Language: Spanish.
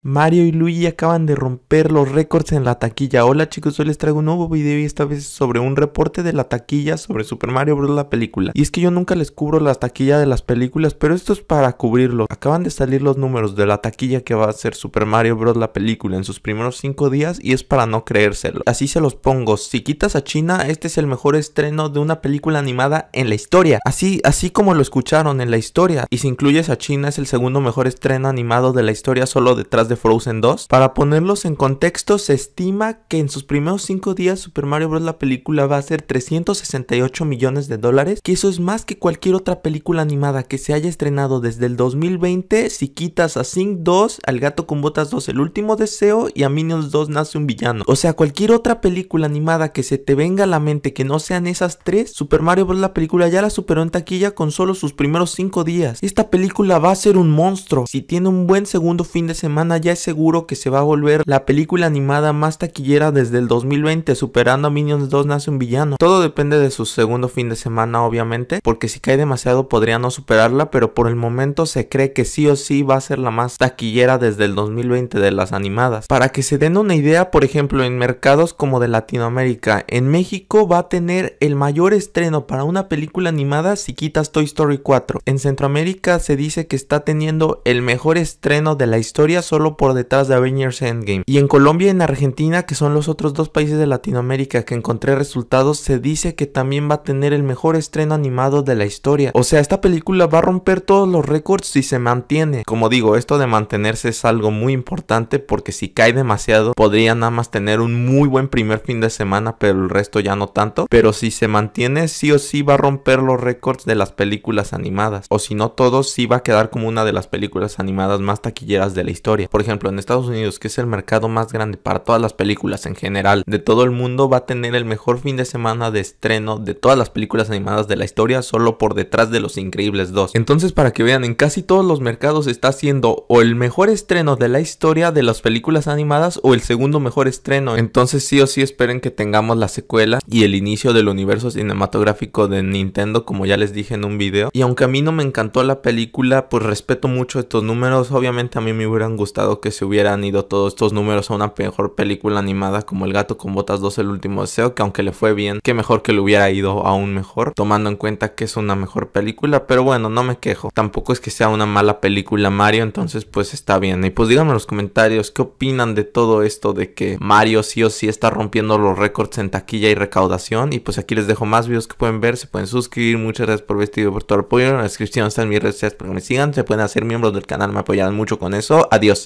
Mario y Luigi acaban de romper los récords en la taquilla. Hola chicos, hoy les traigo un nuevo video y esta vez sobre un reporte de la taquilla sobre Super Mario Bros. la película. Y es que yo nunca les cubro la taquilla de las películas, pero esto es para cubrirlo. Acaban de salir los números de la taquilla que va a ser Super Mario Bros. la película en sus primeros 5 días y es para no creérselo. Así se los pongo. Si quitas a China, este es el mejor estreno de una película animada en la historia. Así, así como lo escucharon en la historia. Y si incluyes a China, es el segundo mejor estreno animado de la historia solo detrás de Frozen 2. Para ponerlos en contexto, se estima que en sus primeros 5 días Super Mario Bros. la película va a ser 368 millones de dólares, que eso es más que cualquier otra película animada que se haya estrenado desde el 2020, si quitas a Sing 2, al gato con botas 2, el último deseo y a Minions 2 nace un villano. O sea, cualquier otra película animada que se te venga a la mente que no sean esas tres, Super Mario Bros. la película ya la superó en taquilla con solo sus primeros 5 días. Esta película va a ser un monstruo. Si tiene un buen segundo fin de semana ya es seguro que se va a volver la película animada más taquillera desde el 2020, superando a Minions 2 Nace un Villano. Todo depende de su segundo fin de semana, obviamente, porque si cae demasiado podría no superarla, pero por el momento se cree que sí o sí va a ser la más taquillera desde el 2020 de las animadas. Para que se den una idea, por ejemplo, en mercados como de Latinoamérica, en México va a tener el mayor estreno para una película animada si quitas Toy Story 4. En Centroamérica se dice que está teniendo el mejor estreno de la historia solo por detrás de Avengers Endgame. Y en Colombia y en Argentina, que son los otros dos países de Latinoamérica que encontré resultados, se dice que también va a tener el mejor estreno animado de la historia. O sea, esta película va a romper todos los récords si se mantiene. Como digo, esto de mantenerse es algo muy importante porque si cae demasiado, podría nada más tener un muy buen primer fin de semana, pero el resto ya no tanto. Pero si se mantiene, sí o sí va a romper los récords de las películas animadas. O si no todos, sí va a quedar como una de las películas animadas más taquilleras de la historia. Por ejemplo, en Estados Unidos, que es el mercado más grande para todas las películas en general de todo el mundo, va a tener el mejor fin de semana de estreno de todas las películas animadas de la historia, solo por detrás de Los Increíbles 2. Entonces, para que vean, en casi todos los mercados está siendo o el mejor estreno de la historia de las películas animadas o el segundo mejor estreno. Entonces, sí o sí esperen que tengamos la secuela y el inicio del universo cinematográfico de Nintendo, como ya les dije en un video. Y aunque a mí no me encantó la película, pues respeto mucho estos números. Obviamente a mí me hubieran gustado que se hubieran ido todos estos números a una mejor película animada como El gato con botas 2 El último deseo, que aunque le fue bien, que mejor que le hubiera ido aún mejor, tomando en cuenta que es una mejor película, pero bueno, no me quejo. Tampoco es que sea una mala película Mario, entonces pues está bien. Y pues díganme en los comentarios qué opinan de todo esto de que Mario sí o sí está rompiendo los récords en taquilla y recaudación. Y pues aquí les dejo más videos que pueden ver, se pueden suscribir, muchas gracias por ver este por todo el apoyo, en la descripción están mis redes sociales para que me sigan, se pueden hacer miembros del canal, me apoyarán mucho con eso. Adiós.